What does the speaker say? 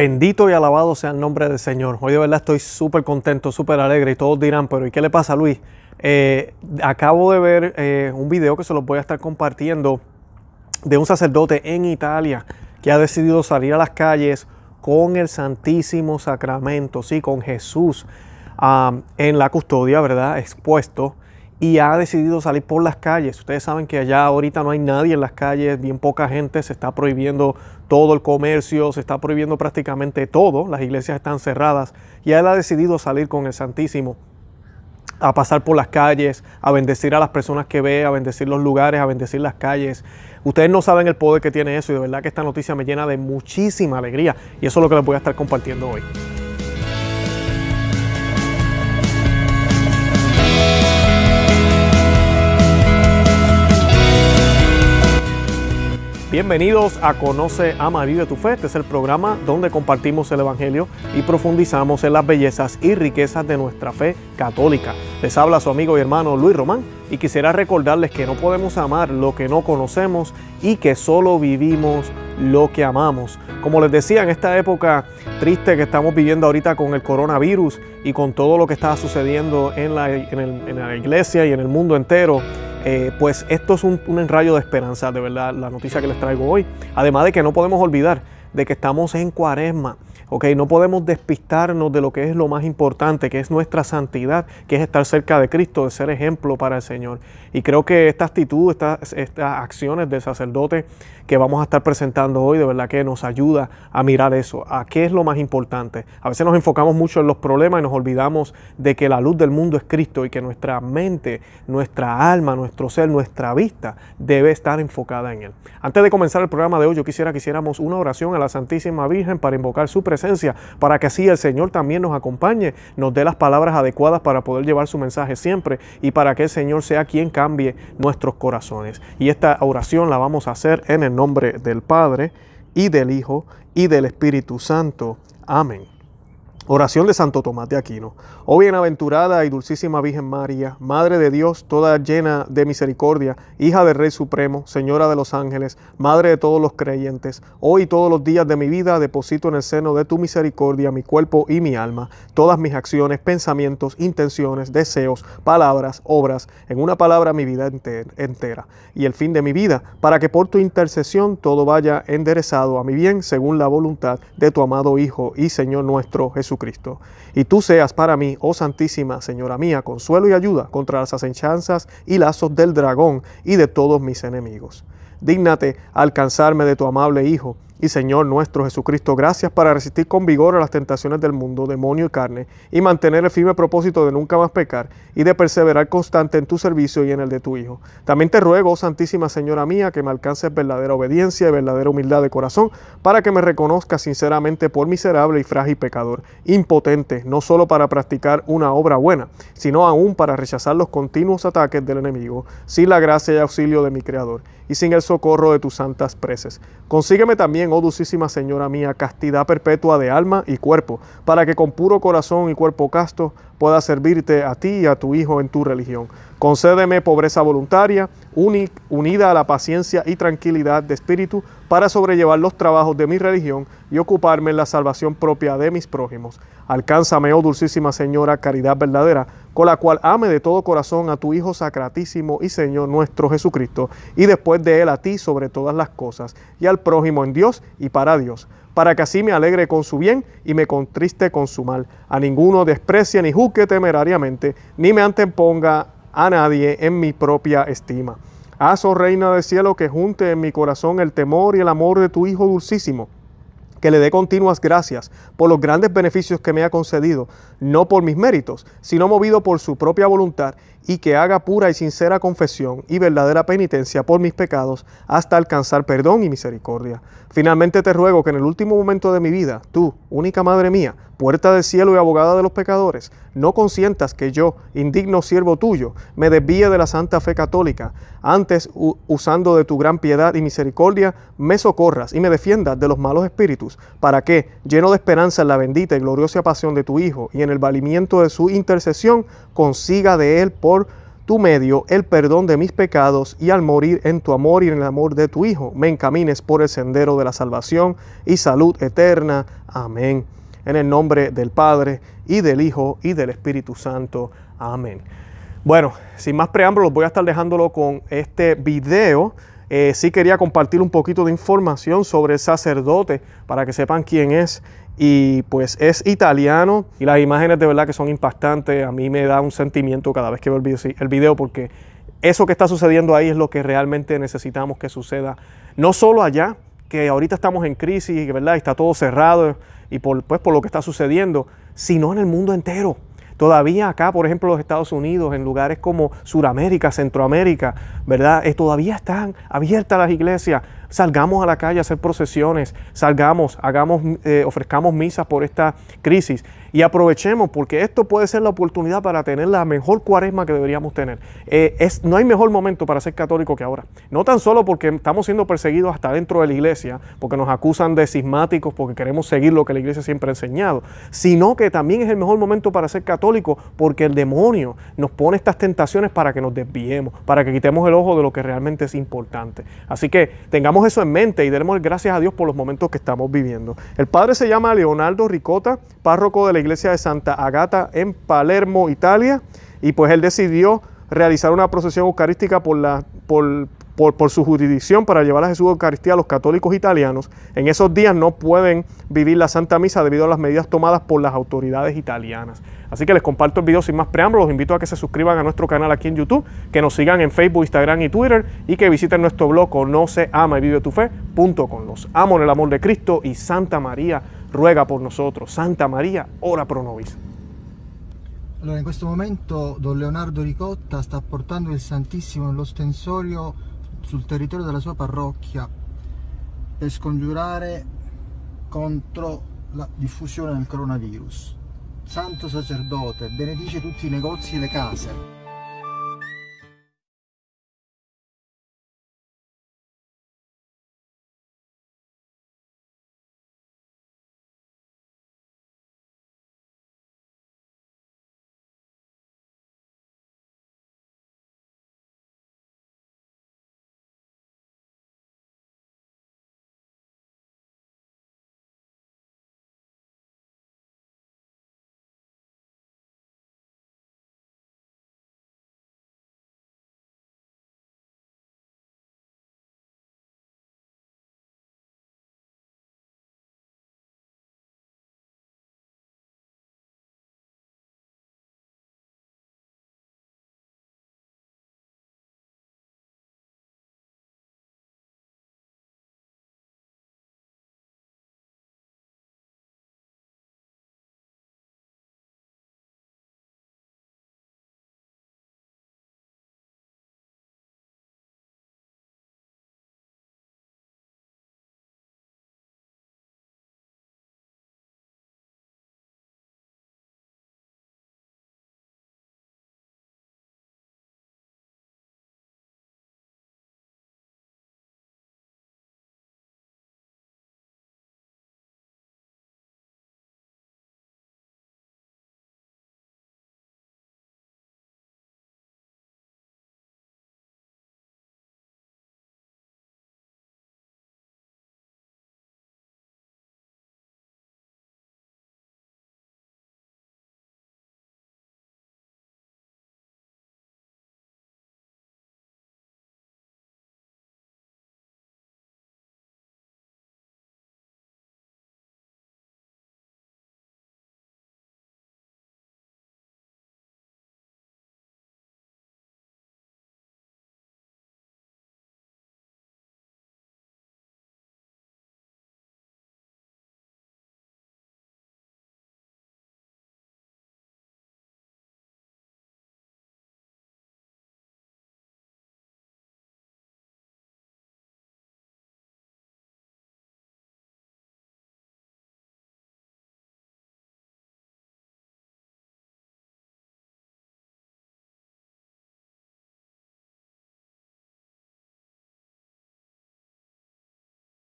Bendito y alabado sea el nombre del Señor. Hoy de verdad estoy súper contento, súper alegre y todos dirán, pero ¿y qué le pasa Luis? Eh, acabo de ver eh, un video que se los voy a estar compartiendo de un sacerdote en Italia que ha decidido salir a las calles con el Santísimo Sacramento, sí, con Jesús ah, en la custodia, ¿verdad? Expuesto y ha decidido salir por las calles. Ustedes saben que allá ahorita no hay nadie en las calles, bien poca gente, se está prohibiendo todo el comercio, se está prohibiendo prácticamente todo, las iglesias están cerradas y él ha decidido salir con el Santísimo a pasar por las calles, a bendecir a las personas que ve, a bendecir los lugares, a bendecir las calles. Ustedes no saben el poder que tiene eso y de verdad que esta noticia me llena de muchísima alegría y eso es lo que les voy a estar compartiendo hoy. Bienvenidos a Conoce, Ama Vive tu Fe. Este es el programa donde compartimos el Evangelio y profundizamos en las bellezas y riquezas de nuestra fe católica. Les habla su amigo y hermano Luis Román y quisiera recordarles que no podemos amar lo que no conocemos y que solo vivimos lo que amamos. Como les decía, en esta época triste que estamos viviendo ahorita con el coronavirus y con todo lo que está sucediendo en la iglesia y en el mundo entero, eh, pues esto es un, un rayo de esperanza, de verdad, la noticia que les traigo hoy. Además de que no podemos olvidar de que estamos en cuaresma. ¿ok? No podemos despistarnos de lo que es lo más importante, que es nuestra santidad, que es estar cerca de Cristo, de ser ejemplo para el Señor. Y creo que esta actitud, estas, estas acciones del sacerdote que vamos a estar presentando hoy, de verdad que nos ayuda a mirar eso, a qué es lo más importante. A veces nos enfocamos mucho en los problemas y nos olvidamos de que la luz del mundo es Cristo y que nuestra mente, nuestra alma, nuestro ser, nuestra vista debe estar enfocada en Él. Antes de comenzar el programa de hoy, yo quisiera que hiciéramos una oración la Santísima Virgen para invocar su presencia, para que así el Señor también nos acompañe, nos dé las palabras adecuadas para poder llevar su mensaje siempre y para que el Señor sea quien cambie nuestros corazones. Y esta oración la vamos a hacer en el nombre del Padre y del Hijo y del Espíritu Santo. Amén. Oración de Santo Tomás de Aquino. Oh bienaventurada y dulcísima Virgen María, Madre de Dios, toda llena de misericordia, hija del Rey Supremo, Señora de los ángeles, Madre de todos los creyentes, hoy todos los días de mi vida deposito en el seno de tu misericordia mi cuerpo y mi alma, todas mis acciones, pensamientos, intenciones, deseos, palabras, obras, en una palabra mi vida entera y el fin de mi vida, para que por tu intercesión todo vaya enderezado a mi bien según la voluntad de tu amado Hijo y Señor nuestro Jesucristo. Cristo. Y tú seas para mí, oh Santísima Señora mía, consuelo y ayuda contra las asechanzas y lazos del dragón y de todos mis enemigos. Dígnate alcanzarme de tu amable Hijo y Señor nuestro Jesucristo, gracias para resistir con vigor a las tentaciones del mundo, demonio y carne, y mantener el firme propósito de nunca más pecar y de perseverar constante en tu servicio y en el de tu Hijo. También te ruego, Santísima Señora mía, que me alcances verdadera obediencia y verdadera humildad de corazón, para que me reconozca sinceramente por miserable y frágil pecador, impotente, no solo para practicar una obra buena, sino aún para rechazar los continuos ataques del enemigo, sin la gracia y auxilio de mi Creador, y sin el socorro de tus santas preces. Consígueme también oh dulcísima Señora mía, castidad perpetua de alma y cuerpo, para que con puro corazón y cuerpo casto pueda servirte a ti y a tu Hijo en tu religión. Concédeme pobreza voluntaria, unida a la paciencia y tranquilidad de espíritu, para sobrellevar los trabajos de mi religión y ocuparme en la salvación propia de mis prójimos. Alcánzame, oh dulcísima Señora, caridad verdadera, con la cual ame de todo corazón a tu Hijo sacratísimo y Señor nuestro Jesucristo, y después de Él a ti sobre todas las cosas, y al prójimo en Dios y para Dios para que así me alegre con su bien y me contriste con su mal. A ninguno desprecie ni juzgue temerariamente, ni me anteponga a nadie en mi propia estima. Haz, oh Reina del cielo, que junte en mi corazón el temor y el amor de tu Hijo dulcísimo que le dé continuas gracias por los grandes beneficios que me ha concedido, no por mis méritos, sino movido por su propia voluntad, y que haga pura y sincera confesión y verdadera penitencia por mis pecados hasta alcanzar perdón y misericordia. Finalmente te ruego que en el último momento de mi vida, tú, única Madre mía, puerta del cielo y abogada de los pecadores, no consientas que yo, indigno siervo tuyo, me desvíe de la santa fe católica, antes usando de tu gran piedad y misericordia, me socorras y me defiendas de los malos espíritus, para que, lleno de esperanza en la bendita y gloriosa pasión de tu Hijo y en el valimiento de su intercesión, consiga de él por tu medio el perdón de mis pecados y al morir en tu amor y en el amor de tu Hijo, me encamines por el sendero de la salvación y salud eterna. Amén. En el nombre del Padre y del Hijo y del Espíritu Santo. Amén. Bueno, sin más preámbulos, voy a estar dejándolo con este video. Eh, sí quería compartir un poquito de información sobre el sacerdote para que sepan quién es. Y pues es italiano y las imágenes de verdad que son impactantes. A mí me da un sentimiento cada vez que veo el video porque eso que está sucediendo ahí es lo que realmente necesitamos que suceda, no solo allá, que ahorita estamos en crisis, ¿verdad? Está todo cerrado y por, pues, por lo que está sucediendo, sino en el mundo entero. Todavía acá, por ejemplo, los Estados Unidos, en lugares como Sudamérica, Centroamérica, ¿verdad? Eh, todavía están abiertas las iglesias, salgamos a la calle a hacer procesiones, salgamos, hagamos, eh, ofrezcamos misas por esta crisis y aprovechemos porque esto puede ser la oportunidad para tener la mejor cuaresma que deberíamos tener. Eh, no hay mejor momento para ser católico que ahora. No tan solo porque estamos siendo perseguidos hasta dentro de la iglesia, porque nos acusan de cismáticos, porque queremos seguir lo que la iglesia siempre ha enseñado, sino que también es el mejor momento para ser católico porque el demonio nos pone estas tentaciones para que nos desviemos, para que quitemos el ojo de lo que realmente es importante. Así que tengamos eso en mente y demos gracias a Dios por los momentos que estamos viviendo. El padre se llama Leonardo Ricota, párroco de la iglesia de Santa Agata en Palermo, Italia, y pues él decidió realizar una procesión eucarística por la, por, por, su jurisdicción para llevar a Jesús Eucaristía a los católicos italianos, en esos días no pueden vivir la Santa Misa debido a las medidas tomadas por las autoridades italianas. Así que les comparto el video sin más preámbulos, los invito a que se suscriban a nuestro canal aquí en YouTube, que nos sigan en Facebook, Instagram y Twitter y que visiten nuestro blog y vive ama tu con Los amo en el amor de Cristo y Santa María ruega por nosotros. Santa María, ora pro nobis. En este momento Don Leonardo Ricotta sta portando Santísimo en los sul territorio della sua parrocchia per scongiurare contro la diffusione del coronavirus. Santo sacerdote, benedice tutti i negozi e le case.